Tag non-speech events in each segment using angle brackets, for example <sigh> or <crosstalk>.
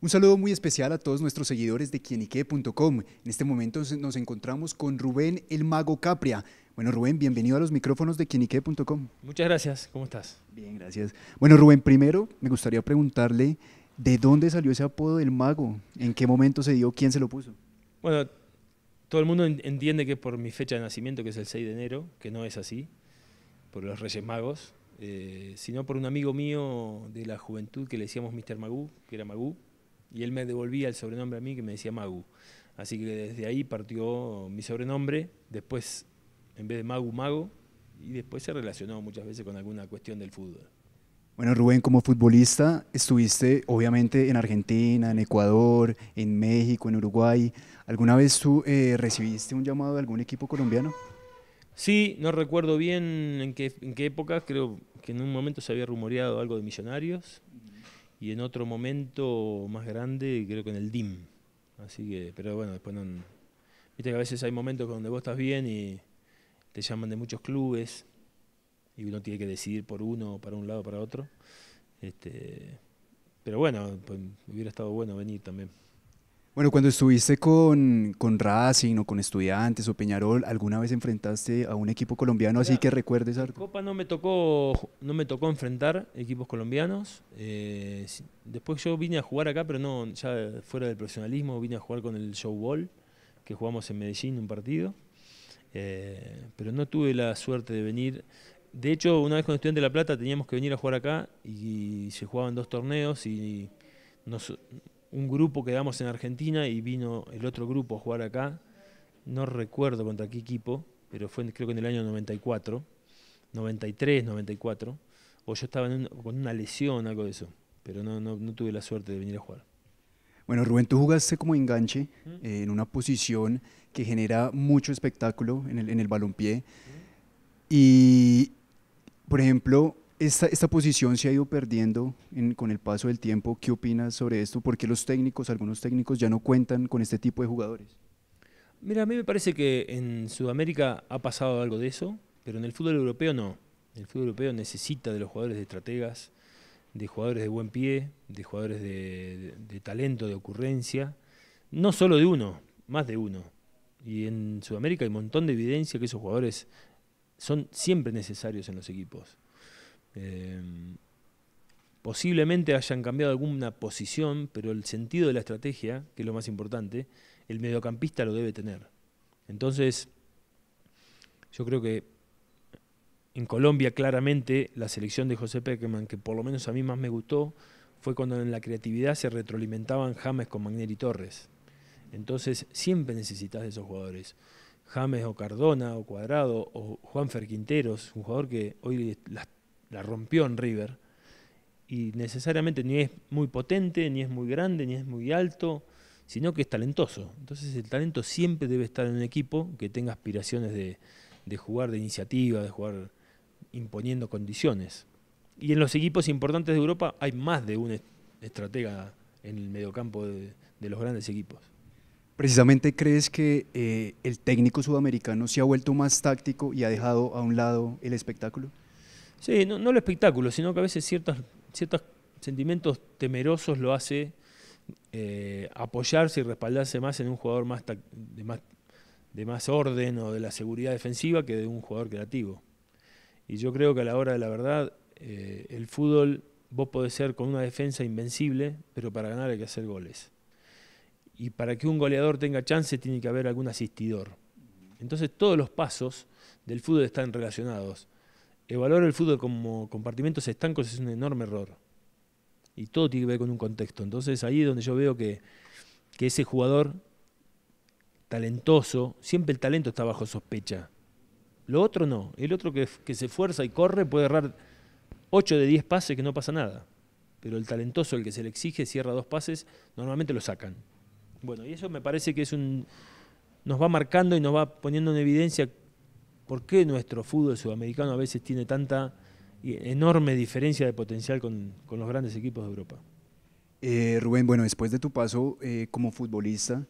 Un saludo muy especial a todos nuestros seguidores de quienique.com. En este momento nos encontramos con Rubén el Mago Capria. Bueno, Rubén, bienvenido a los micrófonos de quienique.com. Muchas gracias, ¿cómo estás? Bien, gracias. Bueno, Rubén, primero me gustaría preguntarle de dónde salió ese apodo del mago, en qué momento se dio, quién se lo puso. Bueno, todo el mundo entiende que por mi fecha de nacimiento, que es el 6 de enero, que no es así, por los Reyes Magos, eh, sino por un amigo mío de la juventud que le decíamos Mr. Magú, que era Magú, y él me devolvía el sobrenombre a mí que me decía Magu. Así que desde ahí partió mi sobrenombre, después en vez de Magu, Mago, y después se relacionó muchas veces con alguna cuestión del fútbol. Bueno, Rubén, como futbolista estuviste obviamente en Argentina, en Ecuador, en México, en Uruguay. ¿Alguna vez tú eh, recibiste un llamado de algún equipo colombiano? Sí, no recuerdo bien en qué, en qué época, creo que en un momento se había rumoreado algo de Millonarios y en otro momento más grande, creo que en el DIM. Así que, pero bueno, después no. Viste que a veces hay momentos donde vos estás bien y te llaman de muchos clubes y uno tiene que decidir por uno, para un lado, para otro. Este, pero bueno, pues, hubiera estado bueno venir también. Bueno, cuando estuviste con, Racing o con Estudiantes o Peñarol, ¿alguna vez enfrentaste a un equipo colombiano así que recuerdes algo? Copa no me tocó, no me tocó enfrentar equipos colombianos. Eh, después yo vine a jugar acá, pero no, ya fuera del profesionalismo, vine a jugar con el Ball, que jugamos en Medellín un partido. Eh, pero no tuve la suerte de venir. De hecho, una vez con Estudiantes de La Plata teníamos que venir a jugar acá y se jugaban dos torneos y nos un grupo que quedamos en Argentina y vino el otro grupo a jugar acá. No recuerdo contra qué equipo, pero fue creo que en el año 94, 93, 94. O yo estaba con una lesión, algo de eso. Pero no, no, tuve la suerte de venir a jugar. Bueno, Rubén, tú jugaste como enganche eh, en una posición que genera mucho espectáculo en el, en el balompié. Y, por ejemplo, esta, posición se ha ido perdiendo con el paso del tiempo. ¿Qué opinas sobre esto? ¿Por qué los técnicos, algunos técnicos, ya no cuentan con este tipo de jugadores? Mira, a mí me parece que en Sudamérica ha pasado algo de eso, pero en el fútbol europeo no. El fútbol europeo necesita de los jugadores de estrategas, de jugadores de buen pie, de jugadores de, de talento, de ocurrencia. No solo de uno, más de uno. Y en Sudamérica hay un montón de evidencia que esos jugadores son siempre necesarios en los equipos. Em, posiblemente hayan cambiado alguna posición, pero el sentido de la estrategia, que es lo más importante, el mediocampista lo debe tener. Entonces, yo creo que en Colombia claramente la selección de José Pequeman, que por lo menos a mí más me gustó, fue cuando en la creatividad se retroalimentaban James con Magneri Torres. Entonces siempre necesitas de esos jugadores. James o Cardona o Cuadrado o Juan ferquinteros un jugador que hoy las la rompió en River. Y necesariamente ni es muy potente, ni es muy grande, ni es muy alto, sino que es talentoso. Entonces el talento siempre debe estar en un equipo que tenga aspiraciones de, jugar de iniciativa, de jugar imponiendo condiciones. Y en los equipos importantes de Europa hay más de un estratega en el mediocampo de, de los grandes equipos. Precisamente crees que eh, el técnico sudamericano se ha vuelto más táctico y ha dejado a un lado el espectáculo? Sí, no, el espectáculo, sino que a veces ciertos, sentimientos temerosos lo hace eh, apoyarse y respaldarse más en un jugador de, más orden o de la seguridad defensiva que de un jugador creativo. Y yo creo que a la hora de la verdad, eh, el fútbol, vos podés ser con una defensa invencible, pero para ganar hay que hacer goles. Y para que un goleador tenga chance tiene que haber algún asistidor. Entonces todos los pasos del fútbol están relacionados. Evaluar el fútbol como compartimentos estancos es un enorme error. Y todo tiene que ver con un contexto. Entonces ahí es donde yo veo que, ese jugador talentoso, siempre el talento está bajo sospecha. Lo otro no. El otro que, que se esfuerza y corre puede errar 8 de 10 pases que no pasa nada. Pero el talentoso, el que se le exige, cierra dos pases, normalmente lo sacan. Bueno, y eso me parece que es un, nos va marcando y nos va poniendo en evidencia ¿Por qué nuestro fútbol sudamericano a veces tiene tanta enorme diferencia de potencial con, los grandes equipos de Europa? Eh, Rubén, bueno, después de tu paso eh, como futbolista,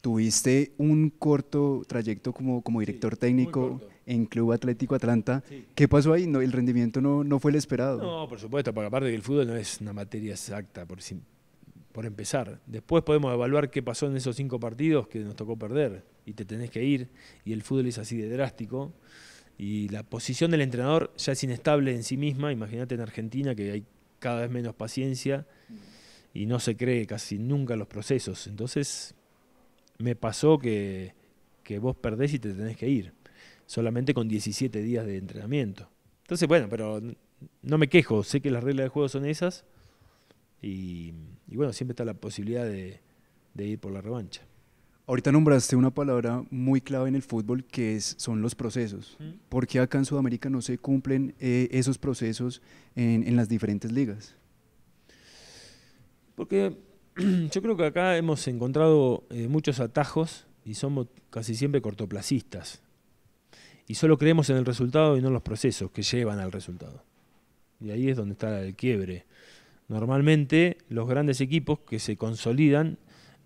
tuviste un corto trayecto como, como director técnico en Club Atlético Atlanta. ¿Qué pasó ahí? No, el rendimiento no, no fue el esperado. No, por supuesto, porque aparte que el fútbol no es una materia exacta, por, por empezar. Después podemos evaluar qué pasó en esos cinco partidos que nos tocó perder y te tenés que ir y el fútbol es así de drástico y la posición del entrenador ya es inestable en sí misma. Imagínate en Argentina que hay cada vez menos paciencia y no se cree casi nunca los procesos. Entonces me pasó que, que vos perdés y te tenés que ir, solamente con 17 días de entrenamiento. Entonces, bueno, pero no me quejo, sé que las reglas de juego son esas y, bueno, siempre está la posibilidad de, de ir por la revancha. Ahorita nombraste una palabra muy clave en el fútbol que es, son los procesos. ¿Por qué acá en Sudamérica no se cumplen eh, esos procesos en, en, las diferentes ligas? Porque <clears throat> yo creo que acá hemos encontrado eh, muchos atajos y somos casi siempre cortoplacistas. Y solo creemos en el resultado y no en los procesos que llevan al resultado. Y ahí es donde está el quiebre. Normalmente los grandes equipos que se consolidan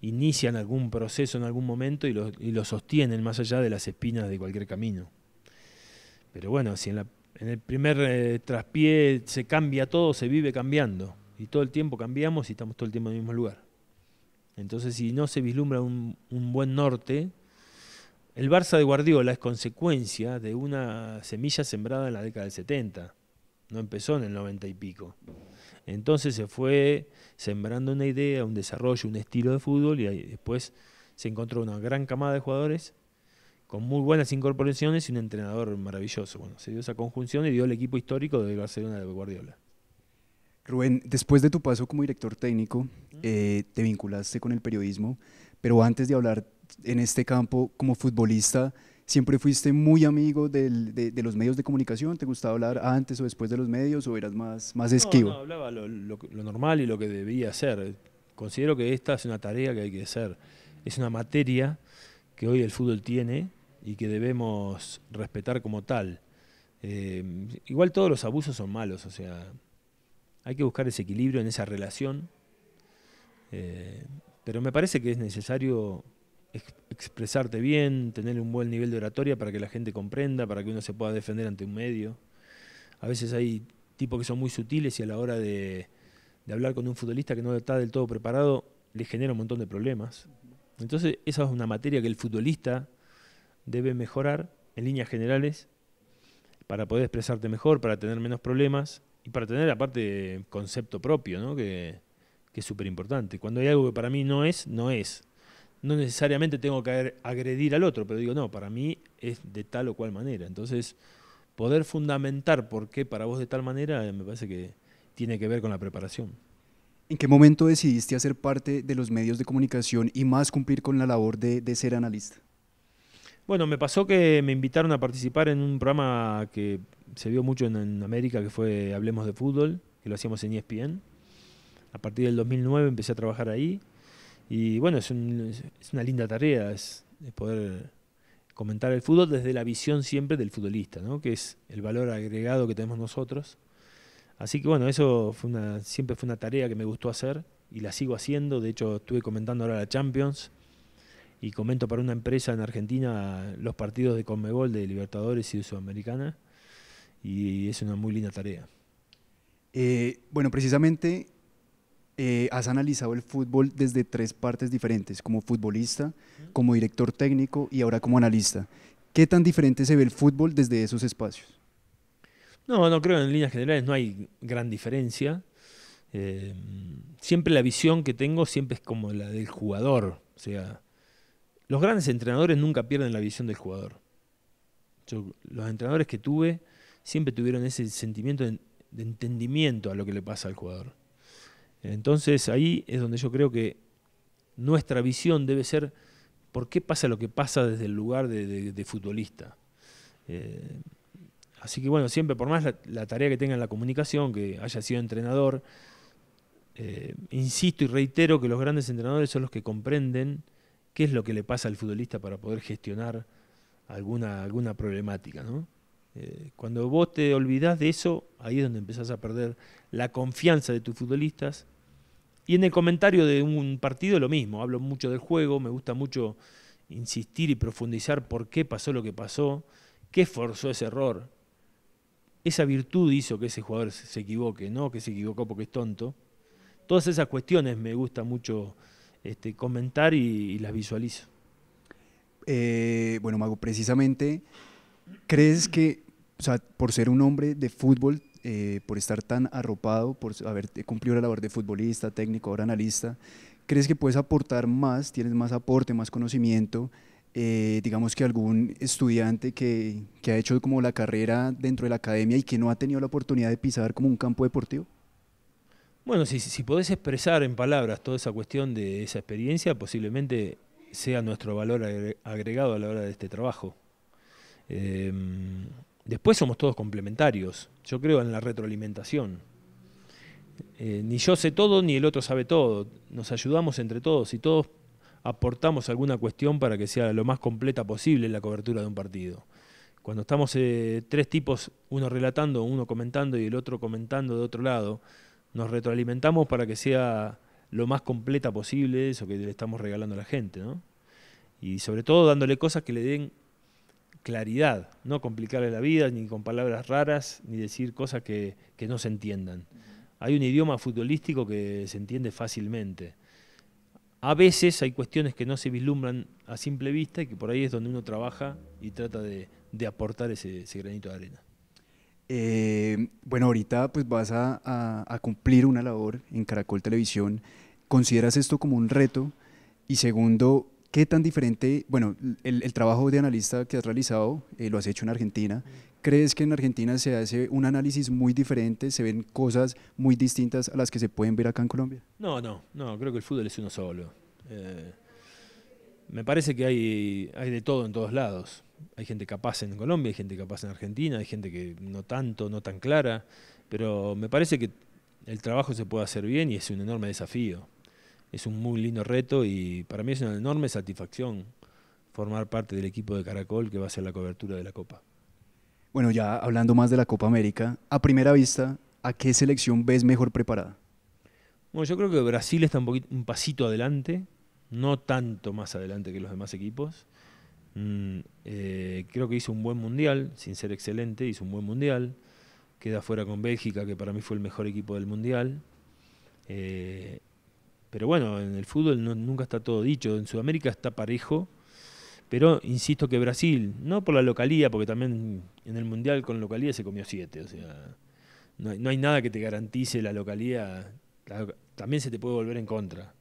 inician algún proceso en algún momento y lo, sostienen más allá de las espinas de cualquier camino. Pero bueno, si en, el primer eh, traspié se cambia todo, se vive cambiando. Y todo el tiempo cambiamos y estamos todo el tiempo en el mismo lugar. Entonces, si no se vislumbra un, un buen norte, el Barça de Guardiola es consecuencia de una semilla sembrada en la década del 70. No empezó en el 90 y pico. Entonces se fue sembrando una idea, un desarrollo, un estilo de fútbol y después se encontró una gran camada de jugadores con muy buenas incorporaciones y un entrenador maravilloso. Bueno, se dio esa conjunción y dio el equipo histórico del Barcelona de Guardiola. Rubén, después de tu paso como director técnico, eh, te vinculaste con el periodismo, pero antes de hablar en este campo como futbolista, siempre fuiste muy amigo de, los medios de comunicación, ¿te gustaba hablar antes o después de los medios o eras más, más esquivo? No, hablaba lo, normal y lo que debía hacer. Considero que esta es una tarea que hay que hacer, es una materia que hoy el fútbol tiene y que debemos respetar como tal. Eh, igual todos los abusos son malos, o sea, hay que buscar ese equilibrio en esa relación, eh, pero me parece que es necesario expresarte bien, tener un buen nivel de oratoria para que la gente comprenda, para que uno se pueda defender ante un medio. A veces hay tipos que son muy sutiles y a la hora de, hablar con un futbolista que no está del todo preparado, le genera un montón de problemas. Entonces, esa es una materia que el futbolista debe mejorar en líneas generales para poder expresarte mejor, para tener menos problemas y para tener aparte concepto propio, que, que es súper importante. Cuando hay algo que para mí no es, no es no necesariamente tengo que agredir al otro, pero digo, no, para mí es de tal o cual manera. Entonces, poder fundamentar por qué para vos de tal manera eh, me parece que tiene que ver con la preparación. ¿En qué momento decidiste hacer parte de los medios de comunicación y más cumplir con la labor de, ser analista? Bueno, me pasó que me invitaron a participar en un programa que se vio mucho en América, que fue Hablemos de Fútbol, que lo hacíamos en ESPN. A partir del 2009 empecé a trabajar ahí y bueno, es, una linda tarea, es, poder comentar el fútbol desde la visión siempre del futbolista, ¿no? que es el valor agregado que tenemos nosotros. Así que bueno, eso fue una, siempre fue una tarea que me gustó hacer y la sigo haciendo. De hecho, estuve comentando ahora la Champions y comento para una empresa en Argentina los partidos de Conmebol, de Libertadores y de Sudamericana. Y es una muy linda tarea. Eh, bueno, precisamente eh, has analizado el fútbol desde tres partes diferentes, como futbolista, como director técnico y ahora como analista. ¿Qué tan diferente se ve el fútbol desde esos espacios? No, no creo en líneas generales, no hay gran diferencia. Eh, siempre la visión que tengo siempre es como la del jugador. O sea, los grandes entrenadores nunca pierden la visión del jugador. los entrenadores que tuve siempre tuvieron ese sentimiento de entendimiento a lo que le pasa al jugador. Entonces ahí es donde yo creo que nuestra visión debe ser por qué pasa lo que pasa desde el lugar de, futbolista. Eh, así que bueno, siempre, por más la, tarea que tenga en la comunicación, que haya sido entrenador, eh, insisto y reitero que los grandes entrenadores son los que comprenden qué es lo que le pasa al futbolista para poder gestionar alguna, alguna problemática. ¿no? Eh, cuando vos te olvidás de eso, ahí es donde empezás a perder la confianza de tus futbolistas y en el comentario de un partido lo mismo, hablo mucho del juego, me gusta mucho insistir y profundizar por qué pasó lo que pasó, qué forzó ese error. Esa virtud hizo que ese jugador se equivoque, no que se equivocó porque es tonto. Todas esas cuestiones me gusta mucho este, comentar y, las visualizo. Eh, bueno, Mago, precisamente, ¿crees que, por ser un hombre de fútbol, eh, por estar tan arropado, por haber cumplido la labor de futbolista, técnico, ahora analista, ¿crees que puedes aportar más, tienes más aporte, más conocimiento? Eh, digamos que algún estudiante que, ha hecho como la carrera dentro de la academia y que no ha tenido la oportunidad de pisar como un campo deportivo? Bueno, si, si podés expresar en palabras toda esa cuestión de esa experiencia, posiblemente sea nuestro valor agregado a la hora de este trabajo. Em, Después somos todos complementarios, yo creo en la retroalimentación. Eh, ni yo sé todo, ni el otro sabe todo. Nos ayudamos entre todos y todos aportamos alguna cuestión para que sea lo más completa posible la cobertura de un partido. Cuando estamos eh, tres tipos, uno relatando, uno comentando y el otro comentando de otro lado, nos retroalimentamos para que sea lo más completa posible eso que le estamos regalando a la gente, ¿no? Y sobre todo dándole cosas que le den claridad, no complicarle la vida ni con palabras raras, ni decir cosas que, no se entiendan. Hay un idioma futbolístico que se entiende fácilmente. A veces hay cuestiones que no se vislumbran a simple vista y que por ahí es donde uno trabaja y trata de, aportar ese, granito de arena. Eh, bueno, ahorita pues vas a, a, cumplir una labor en Caracol Televisión. ¿Consideras esto como un reto? Y segundo, ¿Qué tan diferente, bueno, el, trabajo de analista que has realizado, eh, lo has hecho en Argentina, ¿crees que en Argentina se hace un análisis muy diferente, se ven cosas muy distintas a las que se pueden ver acá en Colombia? No, no, no, creo que el fútbol es uno solo. Eh, me parece que hay, hay de todo en todos lados. Hay gente capaz en Colombia, hay gente capaz en Argentina, hay gente que no tanto, no tan clara, pero me parece que el trabajo se puede hacer bien y es un enorme desafío es un muy lindo reto y para mí es una enorme satisfacción formar parte del equipo de Caracol que va a hacer la cobertura de la Copa. Bueno, ya hablando más de la Copa América, a primera vista, ¿a qué selección ves mejor preparada? Bueno, yo creo que Brasil está un, un pasito adelante, no tanto más adelante que los demás equipos. Mm, eh, creo que hizo un buen mundial, sin ser excelente, hizo un buen mundial. Queda fuera con Bélgica, que para mí fue el mejor equipo del mundial. Eh, pero bueno, en el fútbol nunca está todo dicho. En Sudamérica está parejo. Pero insisto que Brasil, no por la localía, porque también en el Mundial con localía se comió siete. O sea, no hay, nada que te garantice la localía. también se te puede volver en contra.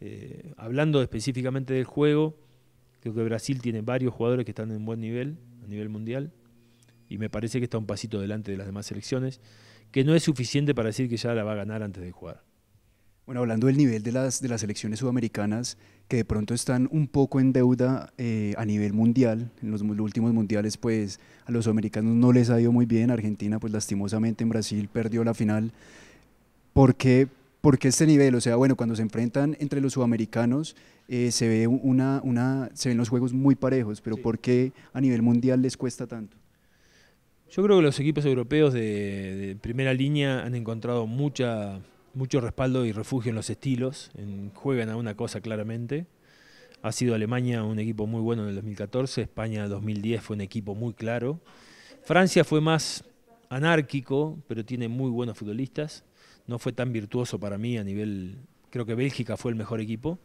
Eh, hablando específicamente del juego, creo que Brasil tiene varios jugadores que están en buen nivel, a nivel mundial, y me parece que está un pasito delante de las demás selecciones, que no es suficiente para decir que ya la va a ganar antes de jugar. Bueno, hablando del nivel de las, de las selecciones sudamericanas, que de pronto están un poco en deuda eh, a nivel mundial. En los últimos mundiales, pues a los sudamericanos no les ha ido muy bien. Argentina, pues lastimosamente en Brasil perdió la final. ¿Por qué, este nivel? O sea, bueno, cuando se enfrentan entre los sudamericanos, eh, se, ve una, una, se ven los juegos muy parejos, pero ¿por qué a nivel mundial les cuesta tanto? Yo creo que los equipos europeos de primera línea han encontrado mucha mucho respaldo y refugio en los estilos, en, juegan a una cosa claramente. Ha sido Alemania un equipo muy bueno en el 2014, España en 2010 fue un equipo muy claro. Francia fue más anárquico, pero tiene muy buenos futbolistas. No fue tan virtuoso para mí a nivel, creo que Bélgica fue el mejor equipo.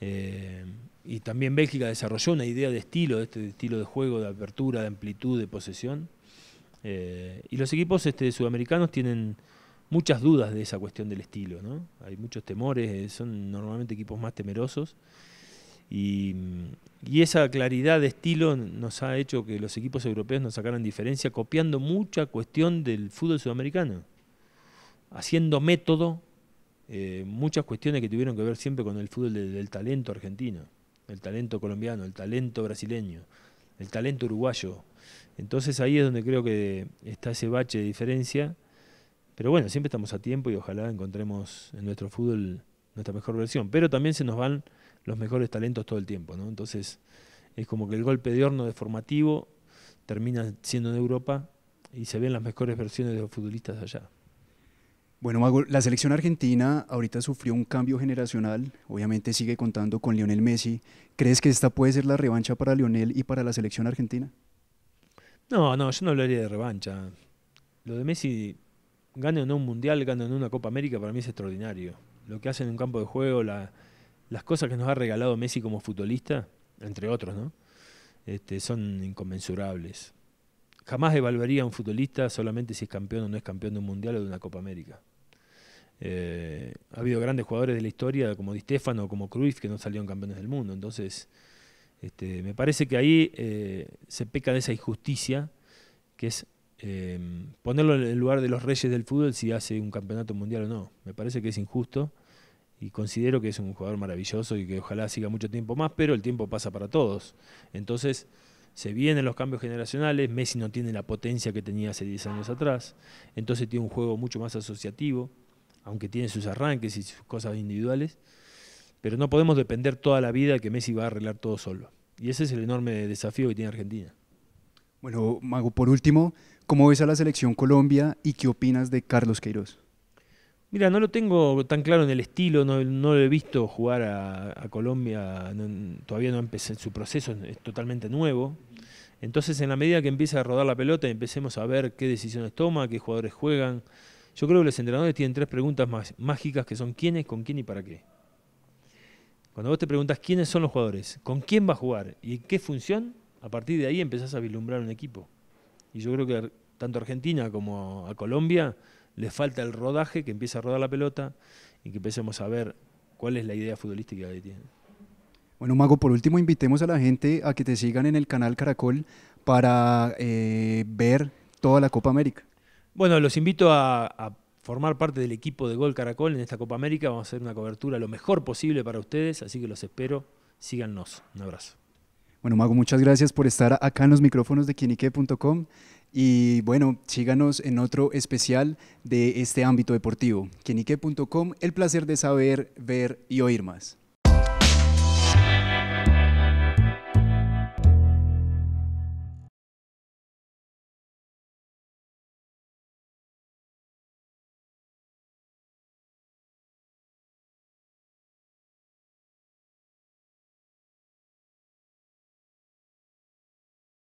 Eh, y también Bélgica desarrolló una idea de estilo, de este estilo de juego, de apertura, de amplitud, de posesión. Eh, y los equipos este, sudamericanos tienen muchas dudas de esa cuestión del estilo, ¿no? Hay muchos temores, eh, son normalmente equipos más temerosos. Y, esa claridad de estilo nos ha hecho que los equipos europeos nos sacaran diferencia copiando mucha cuestión del fútbol sudamericano, haciendo método eh, muchas cuestiones que tuvieron que ver siempre con el fútbol del, del talento argentino, el talento colombiano, el talento brasileño, el talento uruguayo. Entonces ahí es donde creo que está ese bache de diferencia pero bueno, siempre estamos a tiempo y ojalá encontremos en nuestro fútbol nuestra mejor versión. Pero también se nos van los mejores talentos todo el tiempo, ¿no? Entonces es como que el golpe de horno de formativo termina siendo en Europa y se ven las mejores versiones de los futbolistas allá. Bueno, la selección argentina ahorita sufrió un cambio generacional, obviamente sigue contando con Lionel Messi. ¿Crees que esta puede ser la revancha para Lionel y para la selección argentina? No, no, yo no hablaría de revancha. Lo de Messi gane o no un mundial, gane o no una Copa América, para mí es extraordinario. Lo que hace en un campo de juego, las cosas que nos ha regalado Messi como futbolista, entre otros, ¿no? Este, son inconmensurables. Jamás evaluaría a un futbolista solamente si es campeón o no es campeón de un mundial o de una Copa América. Eh, ha habido grandes jugadores de la historia, como Di Stefano, como Cruz, que no salieron campeones del mundo. Entonces, este, me parece que ahí eh, se peca de esa injusticia que es Em, ponerlo en el lugar de los reyes del fútbol si hace un campeonato mundial o no. Me parece que es injusto y considero que es un jugador maravilloso y que ojalá siga mucho tiempo más, pero el tiempo pasa para todos. Entonces, se vienen los cambios generacionales, Messi no tiene la potencia que tenía hace 10 años atrás, entonces tiene un juego mucho más asociativo, aunque tiene sus arranques y sus cosas individuales, pero no podemos depender toda la vida que Messi va a arreglar todo solo. Y ese es el enorme desafío que tiene Argentina. Bueno, Mago, por último, ¿Cómo ves a la selección Colombia y qué opinas de Carlos Queiroz? Mira, no lo tengo tan claro en el estilo, no, lo he visto jugar a, Colombia, todavía no empecé, su proceso es totalmente nuevo. Entonces, en la medida que empiece a rodar la pelota empecemos a ver qué decisiones toma, qué jugadores juegan, yo creo que los entrenadores tienen tres preguntas más, mágicas que son quiénes, con quién y para qué. Cuando vos te preguntas quiénes son los jugadores, con quién va a jugar y en qué función, a partir de ahí empezás a vislumbrar un equipo. Y yo creo que tanto a Argentina como a Colombia le falta el rodaje, que empiece a rodar la pelota y que empecemos a ver cuál es la idea futbolística que tiene. Bueno, Mago, por último, invitemos a la gente a que te sigan en el canal Caracol para eh, ver toda la Copa América. Bueno, los invito a, a formar parte del equipo de Gol Caracol en esta Copa América. Vamos a hacer una cobertura lo mejor posible para ustedes, así que los espero. Síganos. Un abrazo. Bueno, Mago, muchas gracias por estar acá en los micrófonos de quienique.com y bueno, síganos en otro especial de este ámbito deportivo. Quienique.com, el placer de saber, ver y oír más.